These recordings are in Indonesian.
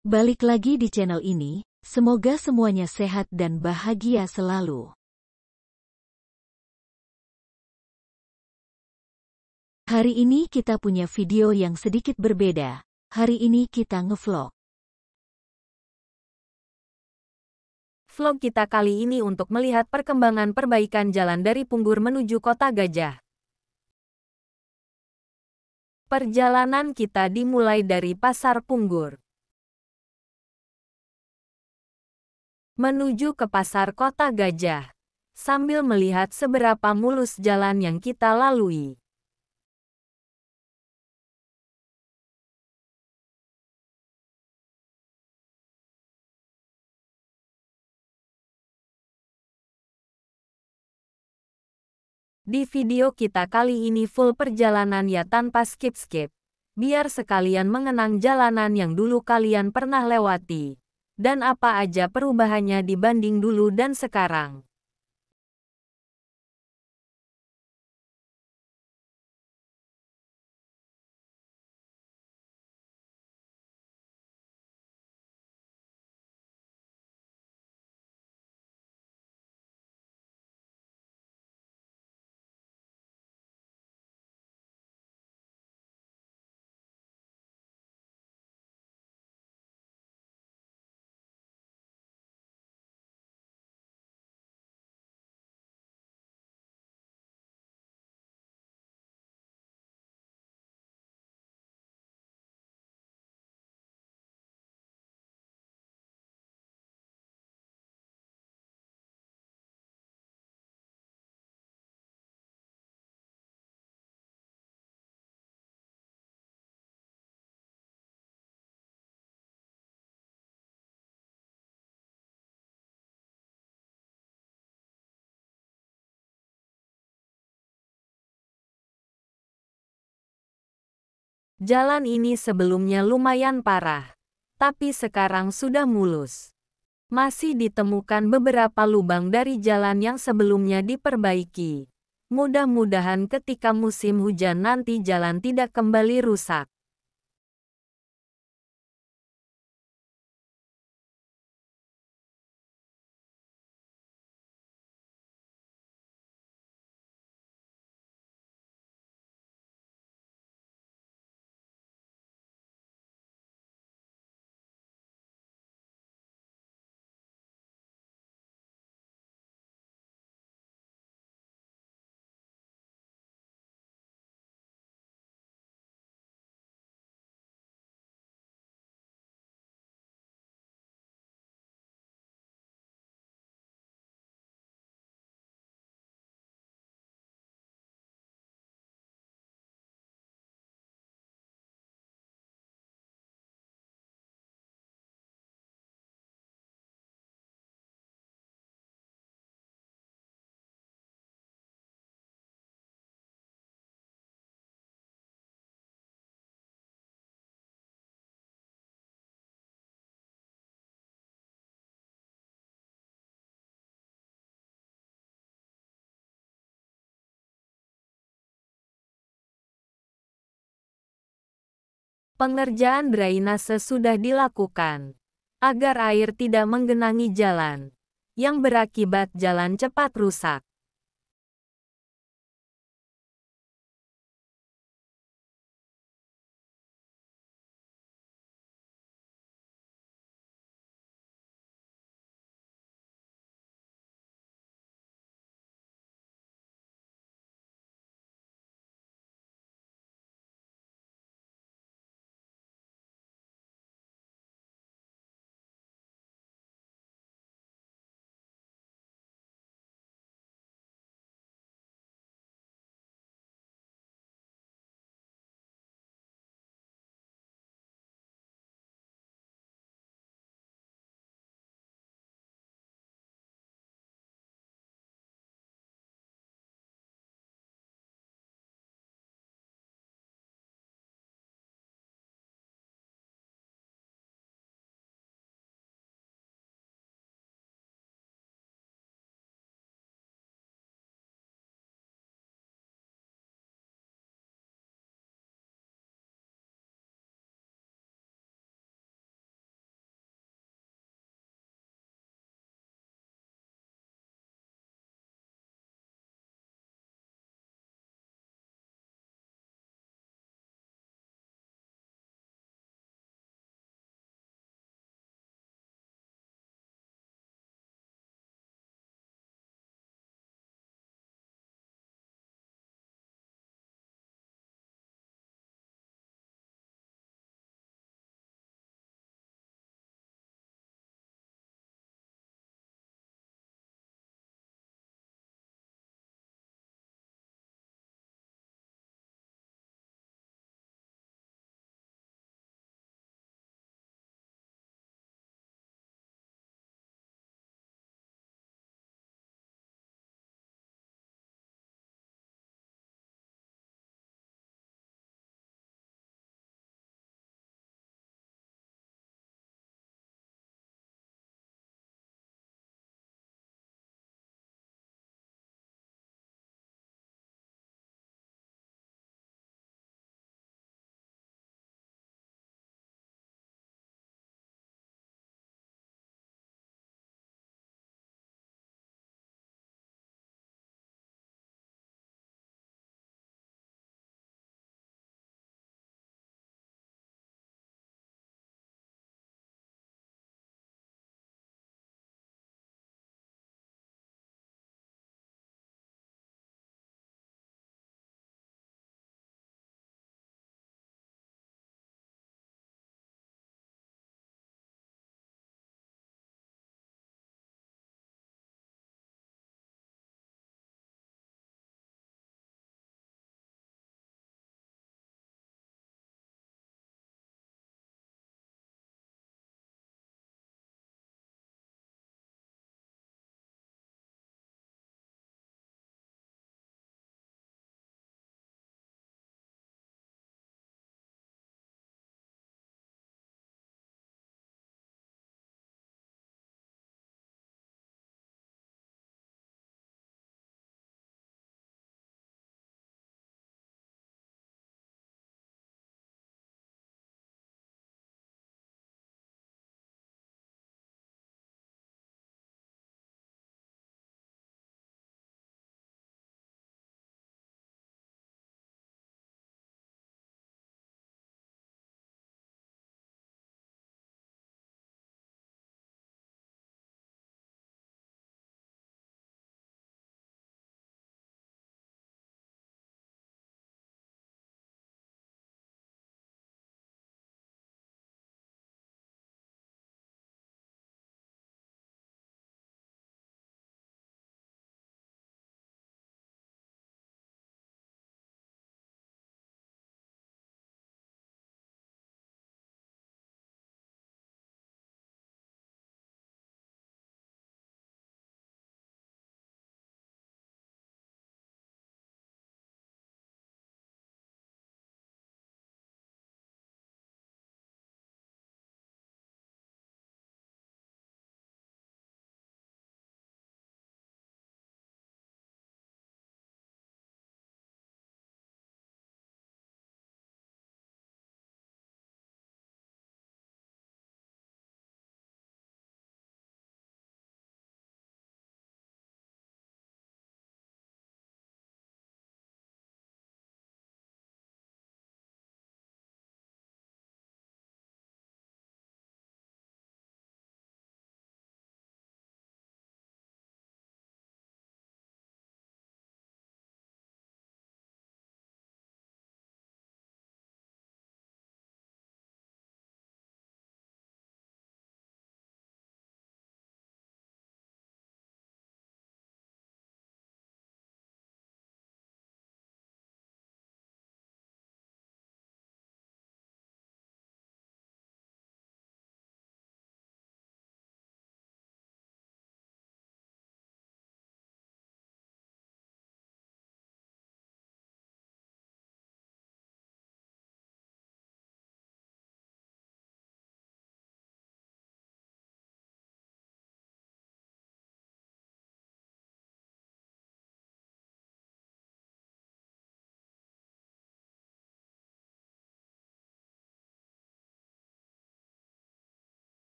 Balik lagi di channel ini, semoga semuanya sehat dan bahagia selalu. Hari ini kita punya video yang sedikit berbeda. Hari ini kita ngevlog. Vlog kita kali ini untuk melihat perkembangan perbaikan jalan dari Punggur menuju Kota Gajah. Perjalanan kita dimulai dari Pasar Punggur. menuju ke pasar kota gajah, sambil melihat seberapa mulus jalan yang kita lalui. Di video kita kali ini full perjalanan ya tanpa skip-skip. Biar sekalian mengenang jalanan yang dulu kalian pernah lewati dan apa aja perubahannya dibanding dulu dan sekarang. Jalan ini sebelumnya lumayan parah, tapi sekarang sudah mulus. Masih ditemukan beberapa lubang dari jalan yang sebelumnya diperbaiki. Mudah-mudahan ketika musim hujan nanti jalan tidak kembali rusak. Pengerjaan drainase sudah dilakukan agar air tidak menggenangi jalan yang berakibat jalan cepat rusak.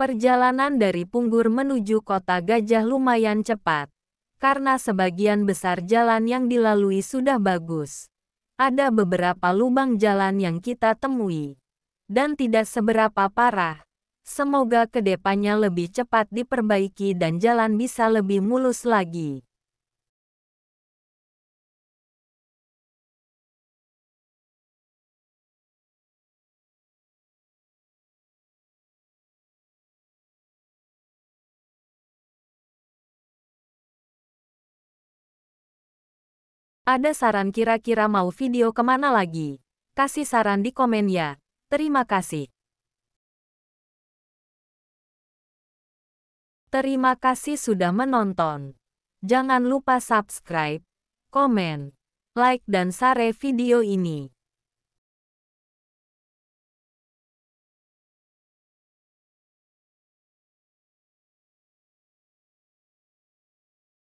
Perjalanan dari Punggur menuju kota gajah lumayan cepat, karena sebagian besar jalan yang dilalui sudah bagus. Ada beberapa lubang jalan yang kita temui, dan tidak seberapa parah. Semoga kedepannya lebih cepat diperbaiki dan jalan bisa lebih mulus lagi. Ada saran kira-kira mau video kemana lagi? Kasih saran di komen ya. Terima kasih. Terima kasih sudah menonton. Jangan lupa subscribe, komen, like dan share video ini.